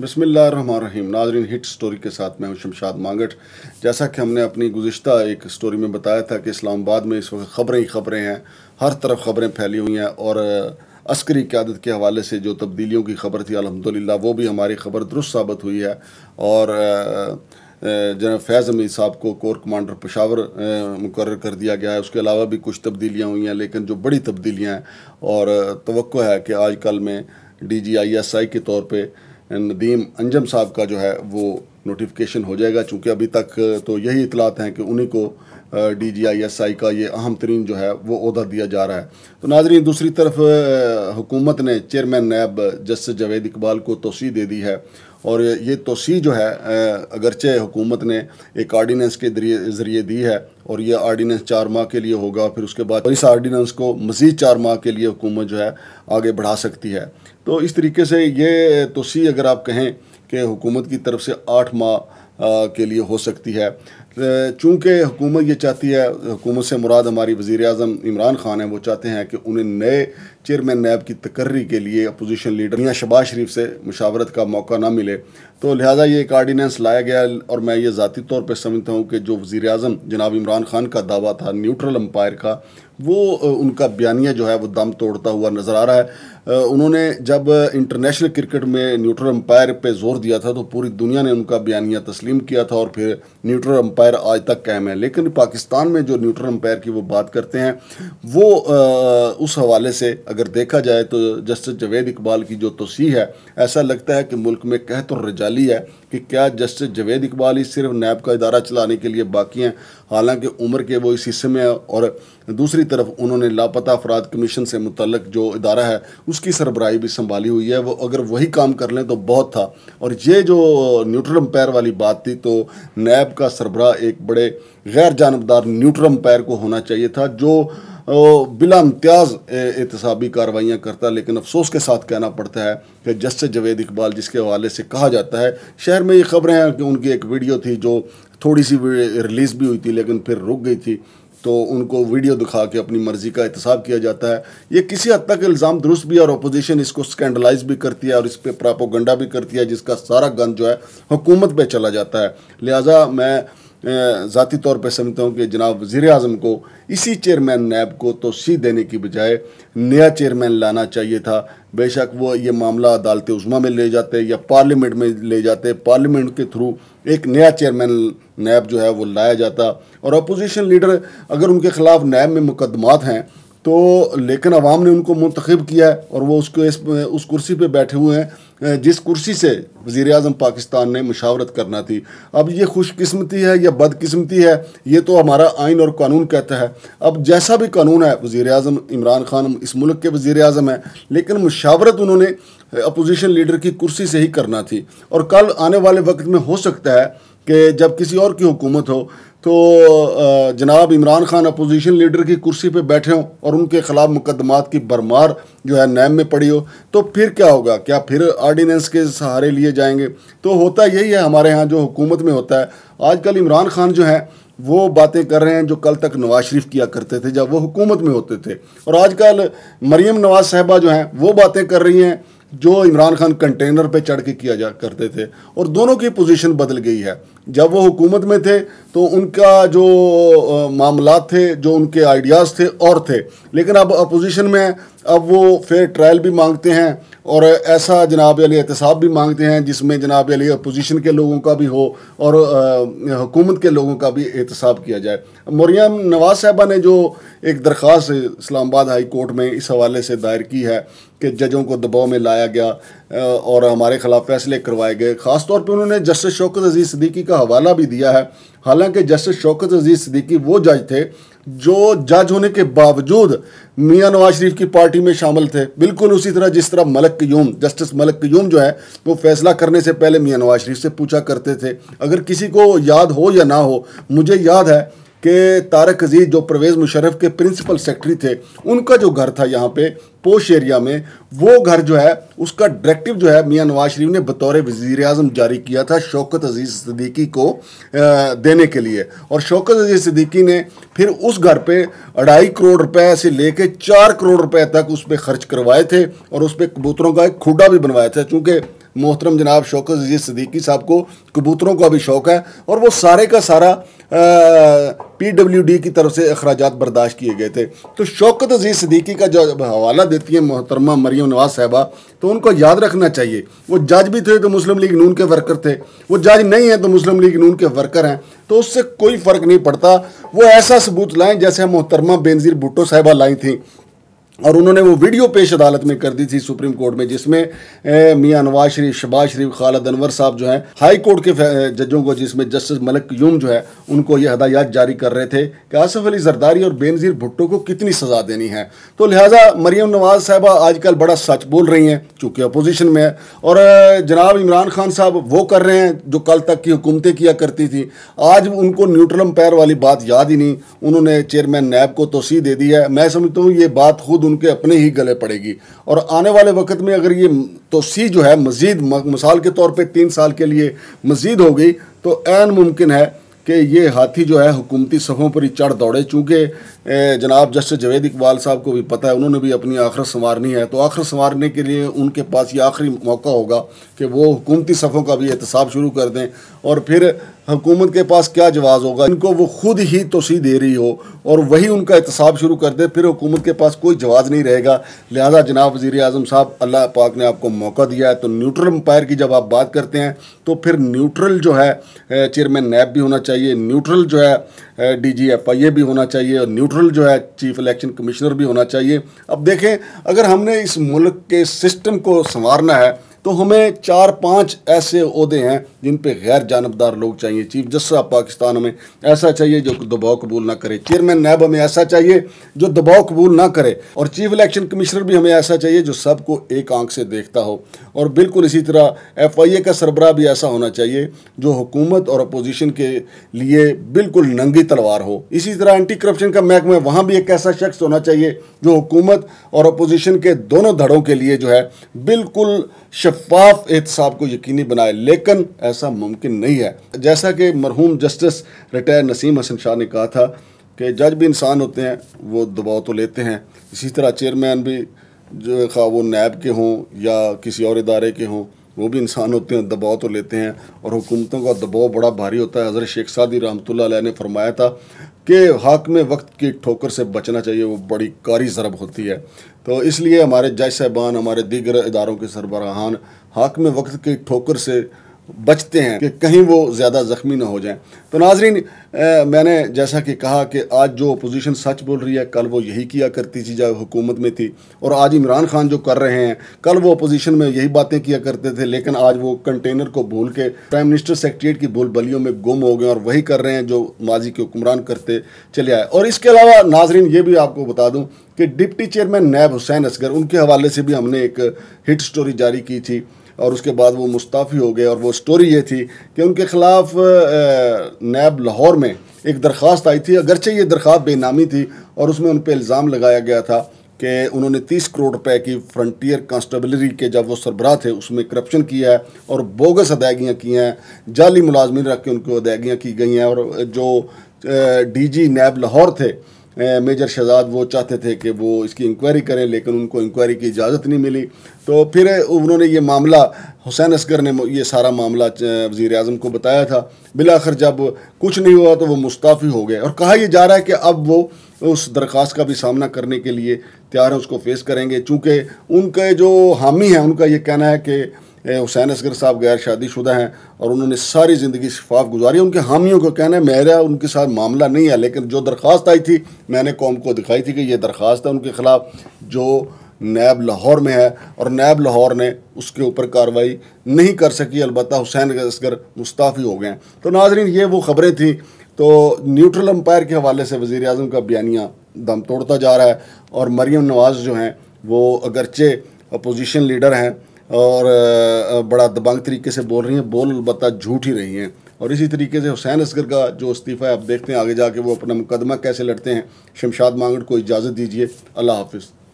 बसमिल्लाम नाजरीन hit story के साथ मैं हूं शमशाद मांगट जैसा कि हमने अपनी गुज्त एक स्टोरी में बताया था कि इस्लामाबाद में इस वक्त ख़बरें ही ख़बरें हैं हर तरफ ख़बरें फैली हुई हैं और अस्करी क्यादत के हवाले से जो तब्दीलियों की खबर थी अलहमदिल्ला वो भी हमारी खबर दुरुस्त साबित हुई है और जनरल फैज़ अमीर साहब को कोर कमांडर पशावर मुकर कर दिया गया है उसके अलावा भी कुछ तब्दीलियाँ हुई हैं लेकिन जो बड़ी तब्दीलियाँ हैं और तो है कि आज कल में D G I S I के तौर पर नदीम अंजम साहब का जो है वो नोटिफिकेशन हो जाएगा चूँकि अभी तक तो यही इतलात हैं कि उन्हीं को D G I S I का ये अहम तरीन जो है वो अहदा दिया जा रहा है तो नाजरीन दूसरी तरफ हुकूमत ने चेयरमैन नैब जस्टिस जावेद इकबाल को तोसी दे दी है और ये तोसी जो है अगरचे हुकूमत ने एक आर्डीनेंस के ज़रिए दी है और ये आर्डीनेंस चार माह के लिए होगा फिर उसके बाद इस आर्डीनेंस को मज़ीद चार माह के लिए हुकूमत जो है आगे बढ़ा सकती है तो इस तरीके से ये तोसी अगर आप कहें कि हुकूमत की तरफ से आठ माह के लिए हो सकती है चूँकि हुकूमत ये चाहती है हुकूमत से मुराद हमारी वज़ी अजम इमरान खान हैं वो चाहते हैं कि उन्हें नए चेयरमैन नैब की तकर्री के लिए अपोजिशन लीडर मियाँ शबाज शरीफ से मुशावरत का मौका ना मिले तो लिहाजा ये एक आर्डीनेंस लाया गया और मैं ये ज़ाती तौर पर समझता हूँ कि जो वज़ी अजम जनाब इमरान खान का दावा था न्यूट्रल अम्पायर का वो उनका बयानिया जो है वो दम तोड़ता हुआ नज़र आ रहा है उन्होंने जब इंटरनेशनल क्रिकेट में न्यूट्रल अंपायर पे जोर दिया था तो पूरी दुनिया ने उनका बयानिया तस्लीम किया था और फिर न्यूट्रल अंपायर आज तक कायम है लेकिन पाकिस्तान में जो न्यूट्रल अंपायर की वो बात करते हैं वो आ, उस हवाले से अगर देखा जाए तो जस्टिस जवेद इकबाल की जो तोसी है ऐसा लगता है कि मुल्क में कह तो रजाली है कि क्या जस्टिस जवेद इकबाल ही सिर्फ नैब का इदारा चलाने के लिए बाकी हैं हालांकि उम्र के वो इस हिस्से में और दूसरी तरफ उन्होंने लापता अफराद कमीशन से मुतलक जो इदारा है उस उसकी सरबराही भी संभाली हुई है वो अगर वही काम कर लें तो बहुत था और ये जो न्यूट्रल अम्पायर वाली बात थी तो नैब का सरबरा एक बड़े गैर जानबदार न्यूट्रल अम्पायर को होना चाहिए था जो बिला इम्तियाज एहतसाबी कार्रवाइयाँ करता लेकिन अफसोस के साथ कहना पड़ता है कि जस्ट जवेद इकबाल जिसके हवाले से कहा जाता है शहर में ये खबरें हैं कि उनकी एक वीडियो थी जो थोड़ी सी रिलीज़ भी हुई थी लेकिन फिर रुक गई थी तो उनको वीडियो दिखा के अपनी मर्ज़ी का एहतसाब किया जाता है ये किसी हद तक इल्ज़ाम दुरुस्त भी और अपोजिशन इसको स्कैंडलाइज भी करती है और इस पर प्रापोगंडा भी करती है जिसका सारा गंद जो है हुकूमत पर चला जाता है लिहाजा मैं ज़ाती तौर पर समझता हूँ कि जनाब वजीर अजम को इसी चेयरमैन नैब को तोसी देने की बजाय नया चेयरमैन लाना चाहिए था बेशक वो ये मामला अदालत उज़मा में ले जाते या पार्लियामेंट में ले जाते पार्लियामेंट के थ्रू एक नया चेयरमैन नैब जो है वो लाया जाता और अपोजिशन लीडर अगर उनके ख़िलाफ़ नैब में मुकदमात हैं तो लेकिन आवाम ने उनको मंतखब किया है और वो उसको इस उस कुर्सी पे बैठे हुए हैं जिस कुर्सी से वज़ी अजम पाकिस्तान ने मशावरत करना थी अब ये खुशकस्मती है या बदकस्मती है ये तो हमारा आइन और कानून कहता है अब जैसा भी कानून है वज़ी अजम इमरान खान इस मुल्क के वज़ी अजम हैं लेकिन मशावरत उन्होंने अपोजिशन लीडर की कुर्सी से ही करना थी और कल आने वाले वक्त में हो सकता है कि जब किसी और की हुकूमत हो तो जनाब इमरान खान अपोजिशन लीडर की कुर्सी पर बैठे हों और उनके ख़िलाफ़ मुकदमात की भरमार जो है नैम में पड़ी हो तो फिर क्या होगा क्या फिर आर्डीनेंस के सहारे लिए जाएंगे तो होता यही है हमारे यहाँ जो हुकूमत में होता है आजकल इमरान खान जो हैं वो बातें कर रहे हैं जो कल तक नवाज शरीफ किया करते थे जब वो हुकूमत में होते थे और आजकल मरीम नवाज साहबा जो हैं वो बातें कर रही हैं जो इमरान खान कंटेनर पे चढ़ के किया जा करते थे और दोनों की पोजीशन बदल गई है जब वो हुकूमत में थे तो उनका जो मामला थे जो उनके आइडियाज़ थे और थे लेकिन अब अपोजिशन में अब वो फिर ट्रायल भी मांगते हैं और ऐसा जनाब अली एहतसाब भी मांगते हैं जिसमें जनाब अली अपोजिशन के लोगों का भी हो और हुकूमत के लोगों का भी एहतसाब किया जाए मरियम नवाज साहबा ने जो एक दरख्वास्त इस्लामाबाद हाई कोर्ट में इस हवाले से दायर की है कि जजों को दबाव में लाया गया और हमारे ख़िलाफ़ फैसले करवाए गए ख़ासतौर पर उन्होंने जस्टिस शौकत अजीज़ सदीकी का हवाला भी दिया है हालांकि जस्टिस शौकत अजीज़ सदीकी वो जज थे जो जज होने के बावजूद मियां नवाज शरीफ की पार्टी में शामिल थे बिल्कुल उसी तरह जिस तरह मलक क्यूम जस्टिस मलक क्यूम जो है वो फैसला करने से पहले मियां नवाज शरीफ से पूछा करते थे अगर किसी को याद हो या ना हो मुझे याद है कि तारक अजीज जो परवेज़ मुशरफ के प्रिंसिपल सेक्रेटरी थे उनका जो घर था यहाँ पे पोश एरिया में वो घर जो है उसका डायरेक्टिव जो है मियाँ नवाज शरीफ ने बतौर वज़ी अजम जारी किया था शौकत अजीज़ सदीकी को देने के लिए और शौकत अजीज़ सदीकी ने फिर उस घर पे अढ़ाई करोड़ रुपए से लेके चार करोड़ रुपए तक उस पर खर्च करवाए थे और उस पर कबूतरों का एक खुडा भी बनवाया था चूँकि मोहतरम जनाब शौक अजीज़ सदीकी साहब को कबूतरों का भी शौक़ है और वो सारे का सारा पी डब्ल्यू डी की तरफ से अखराज बर्दाश्त किए गए थे तो शौकत अजीज़ सदीकी का जो हवाला देती है मोहतरमा मरियम नवाज साहबा तो उनको याद रखना चाहिए वो जज भी थे तो मुस्लिम लीग नून के वर्कर थे वो जज नहीं हैं तो मुस्लिम लीग नून के वर्कर हैं तो उससे कोई फ़र्क नहीं पड़ता वो ऐसा सबूत लाएँ जैसे मोहतरमा बेनज़ीर भुट्टो साहबा लाई थी और उन्होंने वो वीडियो पेश अदालत में कर दी थी सुप्रीम कोर्ट में जिसमें मियाँ नवाज शरीफ शबाज शरीफ खालद अनवर साहब जो हैं हाई कोर्ट के जजों को जिसमें जस्टिस मलक यूम जो है उनको ये हदायत जारी कर रहे थे कि आसफ अली जरदारी और बेनज़ीर भुट्टो को कितनी सज़ा देनी है तो लिहाजा मरीम नवाज साहबा आजकल बड़ा सच बोल रही हैं चूँकि अपोजिशन में है और जनाब इमरान खान साहब वो कर रहे हैं जो कल तक की हुकूमतें किया करती थी आज उनको न्यूट्रल पैर वाली बात याद ही नहीं उन्होंने चेयरमैन नैब को तोसी दे दी है मैं समझता हूँ ये बात खुद उनके अपने ही गले पड़ेगी और आने वाले वक्त में अगर ये तोसी जो है मज़ीद मिसाल के तौर पर तीन साल के लिए मज़ीद हो गई तो ऐन मुमकिन है कि ये हाथी जो है हुकूमती सफ़ों पर ही चढ़ दौड़े चूँकि जनाब जस्टिस जवेद इकबाल साहब को भी पता है उन्होंने भी अपनी आखिर संवारनी है तो आखिर संवारने के लिए उनके पास ये आखिरी मौका होगा कि वो हुकूमती सफ़ों का भी एहतसाब शुरू कर दें और फिर हुकूमत के पास क्या जवाब होगा इनको वो खुद ही तोसी दे रही हो और वही उनका एहतसाब शुरू कर दे फिर हुकूमत के पास कोई जवाब नहीं रहेगा लिहाजा जनाब वज़ी अजम साहब अल्लाह पाक ने आपको मौका दिया है तो न्यूट्रल अम्पायर की जब आप बात करते हैं तो फिर न्यूट्रल जो है चेयरमैन नैब भी होना चाहिए न्यूट्रल जो है डी जी एफ आई ए भी होना चाहिए और न्यूट्रल जो है चीफ इलेक्शन कमिश्नर भी होना चाहिए अब देखें अगर हमने इस मुल्क के सिस्टम को संवारना है तो हमें चार पाँच ऐसे अहदे हैं जिन पर गैर जानबदार लोग चाहिए चीफ जस्टिस ऑफ पाकिस्तान हमें ऐसा चाहिए जो दबाव कबूल ना करे चेयरमैन नैब हमें ऐसा चाहिए जो दबाव कबूल ना करे और चीफ इलेक्शन कमिश्नर भी हमें ऐसा चाहिए जो सबको एक आंख से देखता हो और बिल्कुल इसी तरह एफ आई ए का सरबराह भी ऐसा होना चाहिए जो हुकूमत और अपोजिशन के लिए बिल्कुल नंगी तलवार हो इसी तरह एंटी करप्शन का महकमा वहाँ भी एक ऐसा शख्स होना चाहिए जो हुकूमत और अपोजिशन के दोनों धड़ों के लिए जो है बिल्कुल शफाफ एहतसाब को यकीनी बनाए लेकिन ऐसा मुमकिन नहीं है जैसा कि मरहूम जस्टिस रिटायर नसीम हसन शाह ने कहा था कि जज भी इंसान होते हैं वो दबाव तो लेते हैं इसी तरह चेयरमैन भी जो खा वो नैब के हों या किसी और इदारे के हों वो भी इंसान होते हैं दबाव तो लेते हैं और हुकूमतों का दबाव बड़ा भारी होता है हज़रत शेख सादी रहमत ने फरमाया था के हक में वक्त की ठोकर से बचना चाहिए वो बड़ी कारी ज़रब होती है तो इसलिए हमारे जज साहबान हमारे दीगर इदारों के सरबराहान हक में वक्त की ठोकर से बचते हैं कि कहीं वो ज़्यादा ज़ख्मी ना हो जाएं तो नाजरीन मैंने जैसा कि कहा कि आज जो अपोजिशन सच बोल रही है कल वो यही किया करती थी जब हुकूमत में थी और आज इमरान खान जो कर रहे हैं कल वो अपोजिशन में यही बातें किया करते थे लेकिन आज वो कंटेनर को भूल के प्राइम मिनिस्टर सेक्रेटरीट की बलियों में गुम हो गए और वही कर रहे हैं जो माजी के हुक्मरान करते चले आए और इसके अलावा नाजरीन ये भी आपको बता दूँ कि डिप्टी चेयरमैन नैब हुसैन असगर उनके हवाले से भी हमने एक हिट स्टोरी जारी की थी और उसके बाद वो मुस्ताफ़ी हो गए और वो स्टोरी ये थी कि उनके ख़िलाफ़ नैब लाहौर में एक दरख्वास्त आई थी अगरचे ये दरख्वास्त बेनामी थी और उसमें उन पर इल्ज़ाम लगाया गया था कि उन्होंने 30 करोड़ रुपए की फ्रंटियर कांस्टेबलरी के जब वो सरबराह थे उसमें करप्शन किया है और बोगस अदायगियाँ की हैं जाली मुलाजमिन रख के उनको अदायगियाँ की गई हैं और जो डीजी नैब लाहौर थे मेजर शहजाद वो चाहते थे कि वो इसकी इंक्वायरी करें लेकिन उनको इंक्वायरी की इजाज़त नहीं मिली तो फिर उन्होंने ये मामला हुसैन असगर ने ये सारा मामला वज़ी अजम को बताया था बिलाखिर जब कुछ नहीं हुआ तो वो मुस्ताफ़ी हो गए और कहा यह जा रहा है कि अब वो उस दरख्वास्त का भी सामना करने के लिए तैयार है उसको फेस करेंगे चूँकि उनके जो हामी हैं उनका ये कहना है कि हुसैन असगर साहब गैर शादीशुदा हैं और उन्होंने सारी ज़िंदगी शफाफ गुजारी उनके हामियों का कहना है मेरा उनके साथ मामला नहीं है लेकिन जो दरख्वास्त आई थी मैंने कौम को दिखाई थी कि यह दरख्वास्त है उनके ख़िलाफ़ जो नैब लाहौर में है और नैब लाहौर ने उसके ऊपर कार्रवाई नहीं कर सकी अलबत् हुसैन असगर मुस्ताफ़ी हो गए हैं तो नाजरीन ये वो ख़बरें थी तो न्यूट्रल अम्पायर के हवाले से वज़ी अजम का बयानिया दम तोड़ता जा रहा है और मरीम नवाज़ जो हैं वो अगरचे अपोजिशन लीडर हैं और बड़ा दबंग तरीके से बोल रही हैं बोल अलबत् झूठ ही रही हैं और इसी तरीके से हुसैन असगर का जो इस्तीफ़ा है आप देखते हैं आगे जाके वो अपना मुकदमा कैसे लड़ते हैं शमशाद मांगड़ को इजाज़त दीजिए अल्लाह हाफिज़